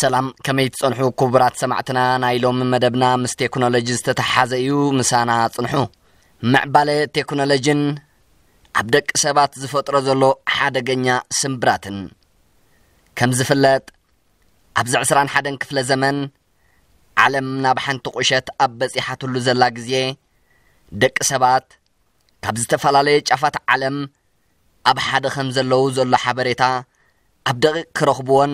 ሰላም ከመይ ትጸንሑ ክቡራት ሰማዕትና ናይ ሎሚ መደብና ምስ ቴክኖሎጂ ዝተተሓሓዘ እዩ ምሳና ጽንሑ ምዕባለ ቴክኖሎጅን ኣብ ደቂ ሰባት ዝፈጥሮ ዘሎ ሓደገኛ ስምብራትን ከም ዝፍለጥ ኣብዚ 21 ክፍለ ዘመን ዓለም ናብ ሓንቲ ቁሸት ኣብ በፂሓትሉ ዘላ ግዜ ደቂ ሰባት ካብ ዝተፈላለየ ጫፋት ዓለም ኣብ ሓደ ከም ዘለዉ ዘሎ ሓበሬታ ኣብ ደቂቕ ክረኽብዎን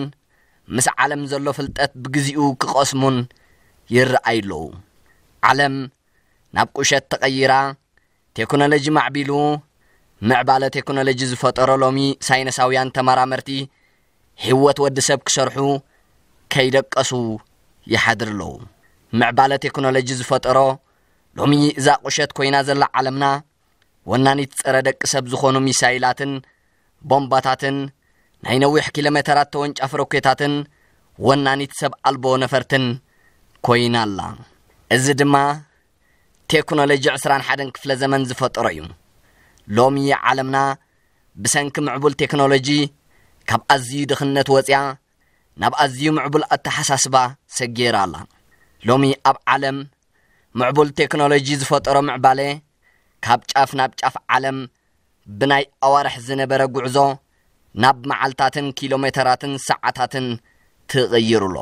ምስ ዓለም ዘሎ ፍልጠት ብግዜኡ ክቐስሙን ይረአዩ ኣለዉ ዓለም ናብ ቁሸት ተቐይራ ቴክኖሎጂ ማዕቢሉ ምዕባለ ቴክኖሎጂ ዝፈጠሮ ሎሚ ሳይነሳውያን ተመራመርቲ ህይወት ወዲ ሰብ ክሰርሑ ከይደቀሱ ይሓድር ኣለዉ ምዕባለ ቴክኖሎጂ ዝፈጠሮ ሎሚ እዛ ቁሸት ኮይና ዘላ ዓለምና ወናኒት ፀረ ደቂ ሰብ ዝኾኑ ሚሳይላትን ቦምባታትን ናይ ነዊሕ ኪሎ ሜተራት ተወንጫፍ ሮኬታትን ወናኒት ሰብ ኣልቦ ነፈርትን ኮይና ኣላ እዚ ድማ ቴክኖሎጂ 21 ክፍለ ዘመን ዝፈጠሮ እዩ ሎሚ ዓለምና ብሰንኪ ምዕቡል ቴክኖሎጂ ካብ ኣዝዩ ድኽነት ወፅያ ናብ ኣዝዩ ምዕቡል ኣተሓሳስባ ሰጊራ ኣላ ሎሚ ኣብ ዓለም ምዕቡል ቴክኖሎጂ ዝፈጠሮ ምዕባለ ካብ ጫፍ ናብ ጫፍ ዓለም ብናይ ኣዋርሕ ዝነበረ ጉዕዞ ናብ መዓልታትን ኪሎሜተራትን ሰዓታትን ትቕይሩሎ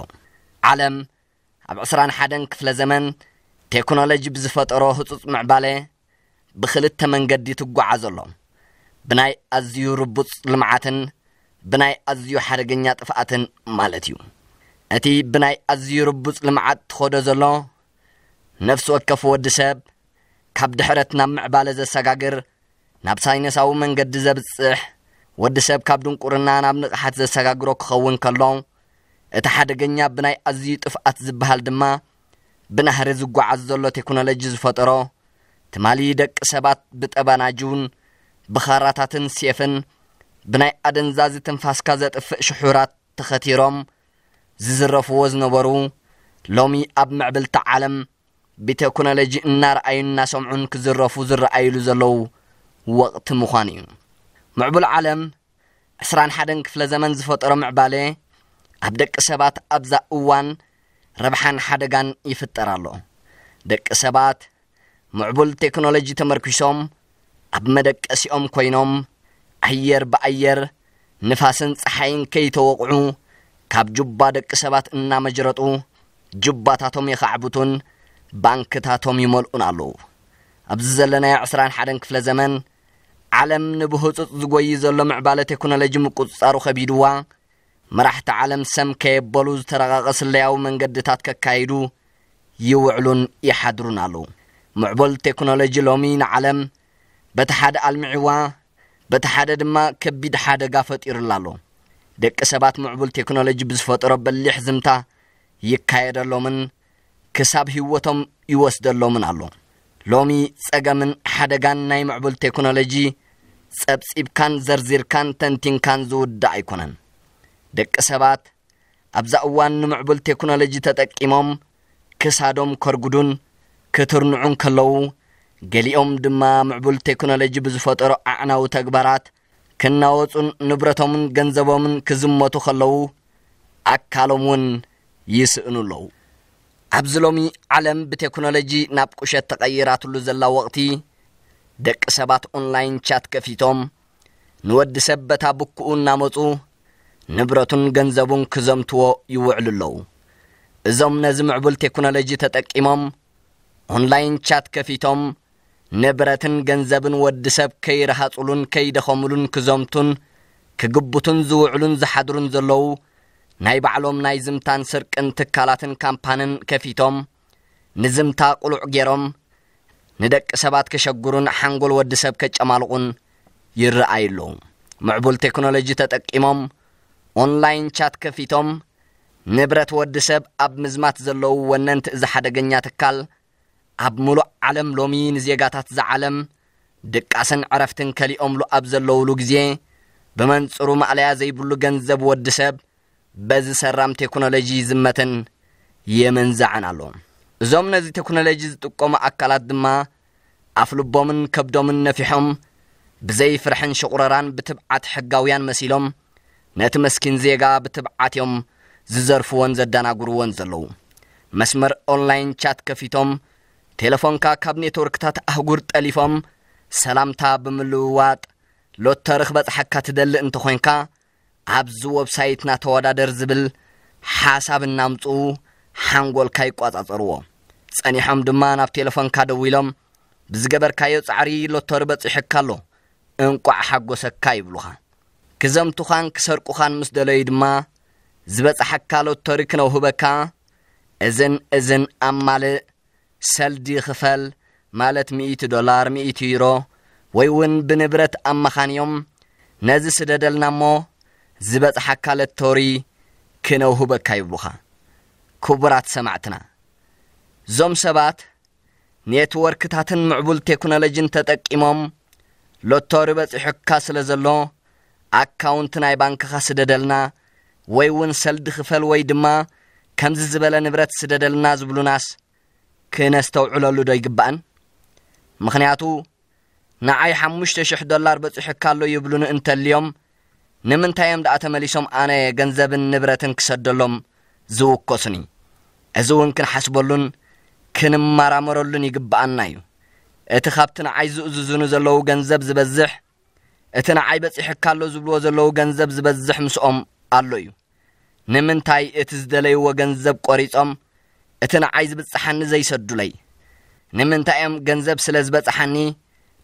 ዓለም ኣብ 21 ክፍለ ዘመን ቴክኖሎጂ ብዝፈጠሮ ህፁፅ ምዕባለ ብክልተ መንገዲ ትጓዓዘ ኣሎ ብናይ ኣዝዩ ርቡፅ ልምዓትን ብናይ ኣዝዩ ሓደገኛ ጥፍኣትን ማለት እዩ እቲ ብናይ ኣዝዩ ርቡፅ ልምዓት ትኸዶ ዘሎ ነፍሲ ወከፍ ወዲ ሰብ ካብ ድሕረት ናብ ምዕባለ ዘሰጋግር ናብ ሳይነሳዊ መንገዲ ዘብፅሕ ወዲ ሰብ ካብ ድንቁርና ናብ ንቕሓት ዘሰጋግሮ ክኸውን ከሎ እቲ ሓደገኛ ብናይ ኣዝዩ ጥፍኣት ዝበሃል ድማ ብናህሪ ዝጓዓዝ ዘሎ ቴክኖሎጂ ዝፈጠሮ ትማሊ ደቂ ሰባት ብጠባናጅውን ብኻራታትን ሴፍን ብናይ ኣደንዛዚ ትንፋስካ ዘጥፍእ ሽሑራት ተኸቲሮም ዝዝረፍዎ ዝነበሩ ሎሚ ኣብ ምዕብልቲ ዓለም ብቴክኖሎጂ እናረኣዩን እናሰምዑን ክዝረፉ ዝረኣይሉ ዘለዉ ወቕቲ ምዃን እዩ ምዕቡል ዓለም 21 ክፍለ ዘመን ዝፈጠሮ ምዕባለ ኣብ ደቂ ሰባት ኣብዛ እዋን ረብሓን ሓደጋን ይፍጠር ኣሎ ደቂ ሰባት ምዕቡል ቴክኖሎጂ ተመርኪሶም ኣብ መደቀሲኦም ኮይኖም ኣየር ብኣየር ንፋስን ፀሓይን ከይተወቕዑ ካብ ጁባ ደቂ ሰባት እናመጅረጡ ጁባታቶም ይኸዕቡቱን ባንክታቶም ይመልኡን ኣለዉ ኣብዚ ዘለናዮ 21 ክፍለ ዘመን ዓለም ንብህፁፅ ዝጐይ ዘሎ ምዕባለ ቴክኖሎጂ ምቁጽጻሩ ኸቢድዋ መራሕቲ ዓለም ሰም ከየበሉ ዝተረቓቐ ስለያዊ መንገድታት ከካይዱ ይውዕሉን ይሓድሩን ኣሉ ምዕበል ቴክኖሎጂ ሎሚ ንዓለም በቲ ሓደ ኣልምዒዋ በቲ ሓደ ድማ ከቢድ ሓደጋ ፈጢሩላ ኣሎ ደቂ ሰባት ምዕቡል ቴክኖሎጂ ብዝፈጥሮ በሊሕ ዝምታ ይካየደሎምን ክሳብ ህይወቶም ይወስደሎምን ኣሎ ሎሚ ጸገምን ሓደጋን ናይ ምዕቡል ቴክኖሎጂ ጸብጺብካን ዘርዚርካን ተንቲንካን ዝውዳእ ኣይኮነን ደቂ ሰባት ኣብዛ እዋን ንምዕቡል ቴክኖሎጂ ተጠቂሞም ክሳዶም ከርጉዱን ክትርንዑን ከለዉ ገሊኦም ድማ ምዕቡል ቴክኖሎጂ ብዝፈጠሮ ኣዕናዊ ተግባራት ክናወፁን ንብረቶምን ገንዘቦምን ክዝመቱ ከለዉ ኣካሎም እውን ይስእኑ ኣለዉ ኣብዚ ሎሚ ዓለም ብቴክኖሎጂ ናብ ቁሸት ተቐይራትሉ ዘላ ወቕቲ ደቂ ሰባት ኦንላይን ቻት ከፊቶም ንወዲ ሰብ በታ ብክኡ እናመፁ ንብረቱን ገንዘቡን ክዘምትዎ ይውዕሉ ኣለዉ እዞም ነዚ ምዕቡል ቴክኖሎጂ ተጠቂሞም ኦንላይን ቻት ከፊቶም ንብረትን ገንዘብን ወዲ ሰብ ከይረሃጹሉን ከይደኸምሉን ክዘምቱን ክግብቱን ዝውዕሉን ዝሓድሩን ዘለዉ ናይ ባዕሎም ናይ ዝምታን ስርቅን ትካላትን ካምፓንን ከፊቶም ንዝምታ ቕሉዕ ገይሮም ንደቂ ሰባት ከሸግሩን ሓንጎል ወዲ ሰብ ከጨማልቑን ይረኣዩ ምዕቡል ቴክኖሎጂ ተጠቂሞም ኦንላይን ቻት ከፊቶም ንብረት ወዲ ሰብ ኣብ ምዝማት ዘለዉ ወነንቲ እዚ ሓደገኛ ትካል ኣብ ሙሉእ ዓለም ሎሚ ንዜጋታት ዝዓለም ድቃስን ዕረፍትን ከሊኦምሉ ኣብ ዘለውሉ ግዜ ብመንፅሩ ማእለያ ዘይብሉ ገንዘብ ወዲ ሰብ በዚ ሰራም ቴክኖሎጂ ይዝመትን የመንዛዕን ኣሎ እዞም ነዚ ቴክኖሎጂ ዝጥቀሙ ኣካላት ድማ ኣፍልቦምን ከብዶምን ነፊሖም ብዘይ ፍርሕን ሽቑረራን ብትብዓት ሕጋውያን መሲሎም ነቲ መስኪን ዜጋ ብትብዓት እዮም ዝዘርፍዎን ዘዳናጉርዎን ዘለዉ መስመር ኦንላይን ቻት ከፊቶም ቴሌፎንካ ካብ ኔትወርክታት ኣህጉር ጠሊፎም ሰላምታ ብምልውዋጥ ሎተሪ ክበጽሐካ ትደሊ እንተ ኾንካ ኣብዚ ወብሳይትና ተወዳደር ዝብል ሓሳብ እናምፁ ሓንጎልካ ይቋጻጸርዎ ጸኒሖም ድማ ናብ ቴሌፎንካ ደው ኢሎም ብዝገበርካዮ ጻዕሪ ሎተሪ በጺሕካ ኣሎ እንቋዕ ሓጐሰካ ይብሉኻ ክዘምቱኻን ክሰርቁኻን ምስ ደለዩ ድማ ዝበጽሐካ ሎተሪ ክነውህበካ እዝን እዝን ኣብ ማልእ ሰልዲ ክፈል ማለት 100 ዶላር 100 ዩሮ ወይ እውን ብንብረት ኣመኻንዮም ነዚ ስደደልና እሞ ዝበጽሐካ ሎተሪ ክነውህበካ ይብሉኻ كبرات سمعتنا زوم سبات نيتورك وركتاتن معبول تكنولوجين تتك إمام لطوري بس حكاس لزلو أكاونتنا يبانك خاص ددلنا ويون سلد خفل دما كم زبالة نبرت سددلنا زبلو ناس كنستو علالو دا يقبان مخنياتو نعاي حموشت شح دولار بس حكالو يبلون انت اليوم نمن تايم دا أتمليشم آنا جنزب نبرت انكسر زوكوسني እዚ እውን ክንሓስበሉን ክንመራመረሉን ይግብኣና እዩ እቲ ካብቲ ንዓይ ዝእዝዝኑ ዘለዉ ገንዘብ ዝበዝሕ እቲ ንዓይ በፂሕካ ኣሎ ዝብልዎ ዘለዉ ገንዘብ ዝበዝሕ ምስኦም ኣሎ እዩ ንምንታይ እቲ ዝደለይዎ ገንዘብ ቈሪጾም እቲ ንዓይ ዝበጽሓኒ ዘይሰዱለይ ንምንታይ እዮም ገንዘብ ስለ ዝበጽሓኒ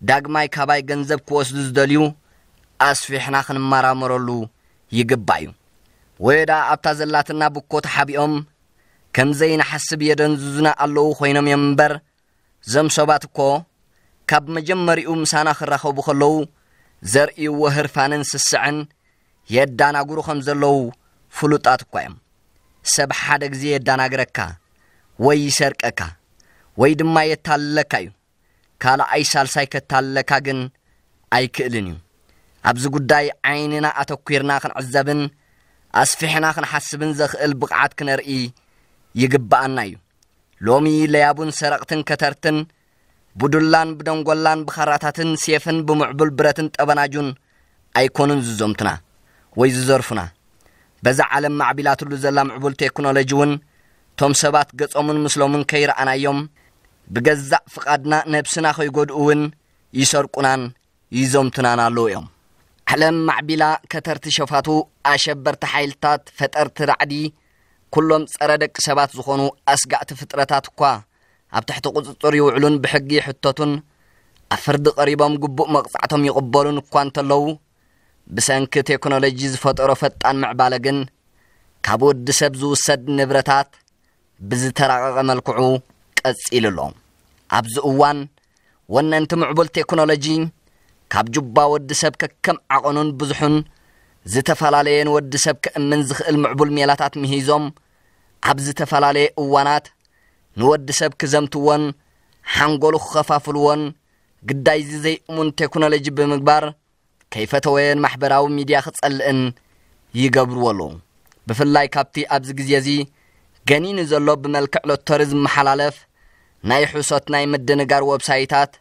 ዳግማይ ካባይ ገንዘብ ክወስዱ ዝደልዩ ኣስፊሕና ክንመራመረሉ ይግባእ እዩ ወይ ዳ ኣብታ ዘላትና ብኮ ተሓቢኦም ከምዘይ ንሓስብ የደንዙዙና ኣለዉ ኾይኖም እዮም እምበር ዞም ሰባት እኮ ካብ መጀመሪኡ ምሳና ኽረኸቡ ኸለዉ ዘርእይዎ ሕርፋንን ስስዕን የዳናግሩ ኸም ዘለዉ ፍሉጣት እኳ እዮም ሰብ ሓደ ጊዜ የዳናግረካ ወይ ይሰርቀካ ወይ ድማ የታልለካ እዩ ካልኣይ ሳልሳይ ከታልለካ ግን ኣይክእልን እዩ ኣብዝ ጕዳይ ዓይንና ኣተኲርና ኽንዕዘብን ኣስፊሕና ኽንሓስብን ዘኽእል ብቕዓት ክነርኢ ይግባአና እዩ ሎሚ ለያቡን ሰረቕትን ከተርትን ብዱላን ብደንጎላን ብኻራታትን ሴፍን ብምዕቡል ብረትን ጠበናጁን ኣይኮኑን ዝዘምቱና ወይ ዝዘርፉና በዛ ዓለም ማዕቢላትሉ ዘላ ምዕቡል ቴክኖሎጂ እውን እቶም ሰባት ገጾምን ምስሎምን ከይረኣናዮም ብገዛእ ፍቓድና ነብስና ኸይጐድኡ እውን ይሰርቁናን ይዘምቱናን ኣለዉ እዮም ዓለም ማዕቢላ ከተርቲ ሸፋቱ ኣሸበርቲ ሓይልታት ፈጠርቲ ራዕዲ ኩሎም ጸረ ደቂ ሰባት ዝኾኑ ኣስጋዕቲ ፍጥረታት እኳ ኣብ ትሕቲ ቁፅፅር ይውዕሉን ብሕጊ ይሕተቱን ኣብ ፍርዲ ቐሪቦም ግቡእ መቕጻዕቶም ይቕበሉን እኳ እንተለዉ ብሰንኪ ቴክኖሎጂ ዝፈጠሮ ፈጣን ምዕባለ ግን ካብ ወዲ ሰብ ዝውሰድ ንብረታት ብዝተራቐቐ መልክዑ ቀጺሉ ኣሎ ኣብዚ እዋን ወነንቲ ምዕቡል ቴክኖሎጂ ካብ ጁባ ወዲ ሰብ ከከም ዓቐኑን ብዙሑን ዝተፈላለየን ወዲ ሰብ ክእምን ዝኽእል ምዕቡል ሜላታት ምሂዞም ኣብ ዝተፈላለየ እዋናት ንወዲ ሰብ ክዘምትዎን ሓንጎሉ ክኸፋፍልዎን ግዳይ ዚ ዘይእሙን ቴክኖሎጂ ብምግባር ከይፈተወየን ማሕበራዊ ሚድያ ክጸልእን ይገብርዎ ኣሎ ብፍላይ ካብቲ ኣብዚ ግዜ እዚ ገኒኑ ዘሎ ብመልክዕ ሎተሪ ዝመሓላለፍ ናይ ሕሶት ናይ ምድንጋር ወብሳይታት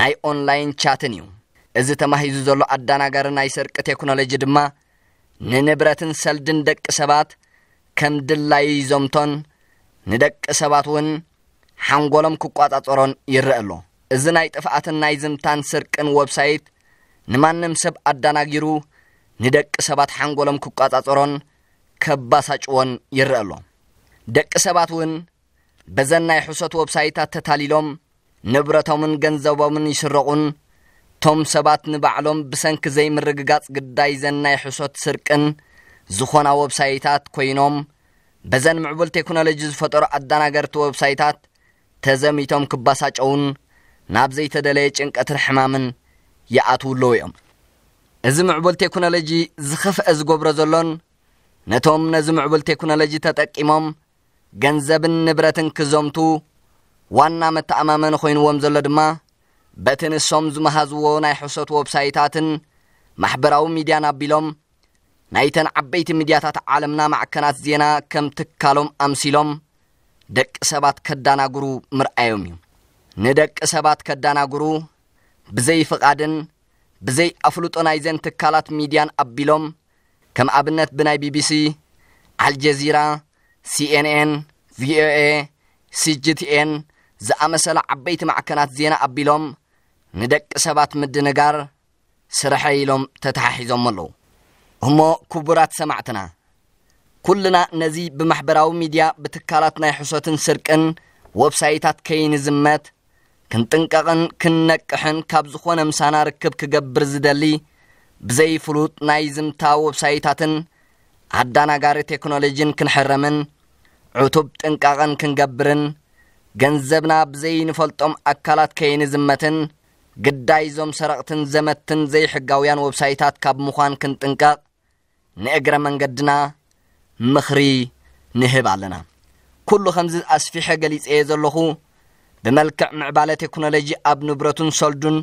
ናይ ኦንላይን ቻትን እዩ እዚ ተማሂዙ ዘሎ ኣዳናጋሪ ናይ ስርቂ ቴክኖሎጂ ድማ ንንብረትን ሰልድን ደቂ ሰባት ከም ድላይ ዞምቶን ንደቂ ሰባት እውን ሓንጎሎም ክቋጻጸሮን ይርአ ኣሎ እዚ ናይ ጥፍኣትን ናይ ዝምታን ስርቅን ወብሳይት ንማንም ሰብ ኣዳናጊሩ ንደቂ ሰባት ሓንጎሎም ክቋጻጸሮን ከባሳጭዎን ይርአ ኣሎ ደቂ ሰባት እውን በዘን ናይ ሕሶት ወብሳይታት ተታሊሎም ንብረቶምን ገንዘቦምን ይስረቑን እቶም ሰባት ንባዕሎም ብሰንኪ ዘይምርግጋጽ ግዳይ ዘናይ ሕሶት ስርቅን ዝኾና ወብሳይታት ኮይኖም በዘን ምዕቡል ቴክኖሎጂ ዝፈጠሩ ኣዳናገርቲ ወብሳይታት ተዘሚቶም ክባሳጨውን ናብ ዘይተደለየ ጭንቀትን ሕማምን ይኣትውለዉ እዮም እዚ ምዕቡል ቴክኖሎጂ ዝኽፍአ ዝገብሮ ዘሎን ነቶም ነዚ ምዕቡል ቴክኖሎጂ ተጠቂሞም ገንዘብን ንብረትን ክዘምቱ ዋና መተኣማመኒ ኮይንዎም ዘሎ ድማ በቲ ንሶም ዝመሃዝዎ ናይ ሕሶት ወብሳይታትን ማሕበራዊ ሚድያን ኣቢሎም ናይተን ዓበይቲ ሚድያታት ዓለምና ማዕከናት ዜና ከም ትካሎም ኣምሲሎም ደቂ ሰባት ከዳናጉሩ ምርኣዮም እዩ ንደቂ ሰባት ከዳናጉሩ ብዘይ ፍቓድን ብዘይ ኣፍልጦ ዘን ትካላት ሚድያን ኣቢሎም ከም ኣብነት ብናይ ቢቢሲ አልጀዚራ ሲኤንኤን ቪኦኤ ሲጂቲኤን ዝኣመሰለ ዓበይቲ ማዕከናት ዜና ኣቢሎም ንደቂ ሰባት ምድንጋር ስርሐ ኢሎም ተተሓሒዞም ኣለዉ እሞ ክቡራት ሰማዕትና ኩልና ነዚ ብማሕበራዊ ሚድያ ብትካላት ናይ ሕሶትን ስርቅን ወብሳይታት ከይንዝመት ክንጥንቀቕን ክንነቅሕን ካብ ዝኾነ ምሳና ርክብ ክገብር ዝደሊ ብዘይፍሉጥ ናይ ዝምታ ወብሳይታትን ኣዳናጋሪ ቴክኖሎጂን ክንሕርምን ዕቱብ ጥንቃቐን ክንገብርን ገንዘብና ብዘይንፈልጦም ኣካላት ከይንዝመትን ግዳይ ዞም ሰረቕትን ዘመትን ዘይሕጋውያን ወብሳይታት ካብ ምዃን ክንጥንቀቕ ንእግረ መንገድና ምኽሪ ንህብ ኣለና ኩሉ ከምዚ ኣስፊሐ ገሊጸየ ዘለኹ ብመልክዕ ምዕባለ ቴክኖሎጂ ኣብ ንብረቱን ሰልዱን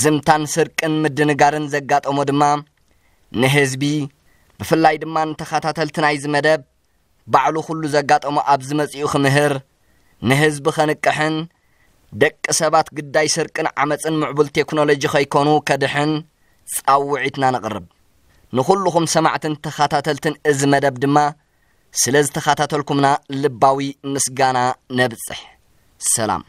ዝምታን ስርቅን ምድንጋርን ዘጋጠሞ ድማ ንህዝቢ ብፍላይ ድማ ንተኸታተልቲ ናይዚ መደብ ባዕሉ ኩሉ ዘጋጠሞ ኣብ ዝመጺኡ ክምህር ንህዝቢ ኸንቅሕን ደቂ ሰባት ግዳይ ስርቅን ዓመፅን ምዕቡል ቴክኖሎጂ ኸይኮኑ ከድሕን ጻውዒትና ነቕርብ ንኹልኹም ሰማዕትን ተኸታተልትን እዚ መደብ ድማ ስለ ዝተኸታተልኩምና ልባዊ ምስጋና ነብጽሕ ሰላም